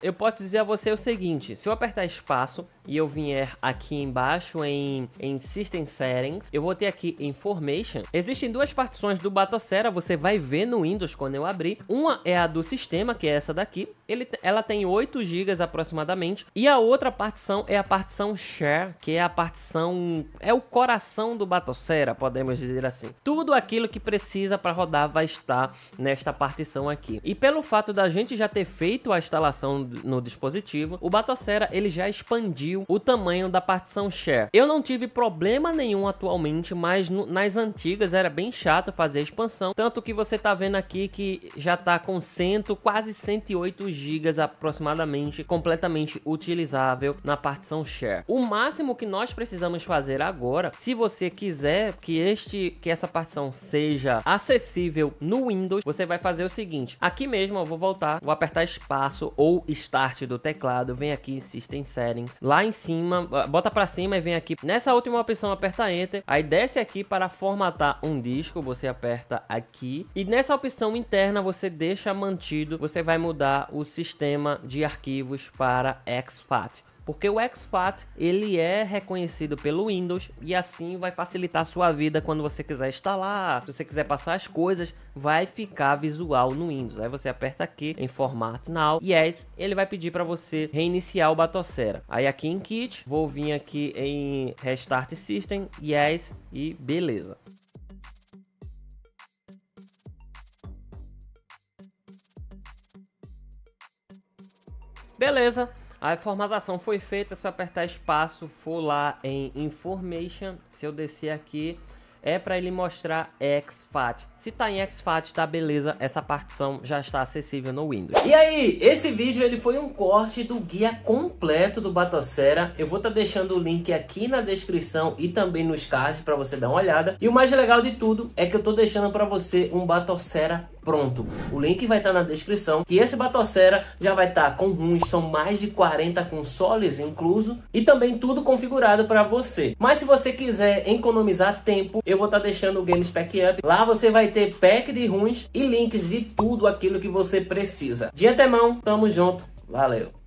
Eu posso dizer a você o seguinte, se eu apertar espaço e eu vier aqui embaixo em, em System Settings, eu vou ter aqui em Formation. Existem duas partições do Batocera, você vai ver no Windows quando eu abrir. Uma é a do sistema, que é essa daqui, Ele, ela tem 8 GB aproximadamente, e a outra partição é a partição Share, que é a partição, é o coração do Batocera, podemos dizer assim. Tudo aquilo que precisa para rodar vai estar nesta partição aqui. E pelo fato da gente já ter feito a instalação no dispositivo, o Batocera ele já expandiu o tamanho da partição share. Eu não tive problema nenhum atualmente, mas no, nas antigas era bem chato fazer a expansão, tanto que você tá vendo aqui que já tá com 100, quase 108 GB aproximadamente, completamente utilizável na partição share. O máximo que nós precisamos fazer agora, se você quiser que este que essa partição seja acessível no Windows, você vai fazer o seguinte, aqui mesmo eu vou voltar, vou apertar espaço ou espaço Start do teclado, vem aqui em System Settings, lá em cima, ah, bota para cima e vem aqui. Nessa última opção aperta Enter, aí desce aqui para formatar um disco, você aperta aqui. E nessa opção interna você deixa mantido, você vai mudar o sistema de arquivos para XFAT. Porque o XFAT, ele é reconhecido pelo Windows e assim vai facilitar a sua vida quando você quiser instalar, se você quiser passar as coisas, vai ficar visual no Windows. Aí você aperta aqui em Format Now, Yes, ele vai pedir para você reiniciar o Batocera. Aí aqui em Kit, vou vir aqui em Restart System, Yes e beleza. Beleza. A formatação foi feita, é só apertar espaço, for lá em Information, se eu descer aqui, é para ele mostrar XFAT. Se tá em XFAT, tá beleza, essa partição já está acessível no Windows. E aí, esse vídeo ele foi um corte do guia completo do Batocera. Eu vou estar tá deixando o link aqui na descrição e também nos cards para você dar uma olhada. E o mais legal de tudo é que eu tô deixando para você um Batocera pronto. O link vai estar tá na descrição. E esse Batocera já vai estar tá com ruins, são mais de 40 consoles incluso e também tudo configurado para você. Mas se você quiser economizar tempo, eu vou estar tá deixando o Games Pack Up. Lá você vai ter pack de ruins e links de tudo aquilo que você precisa. De antemão, tamo junto. Valeu.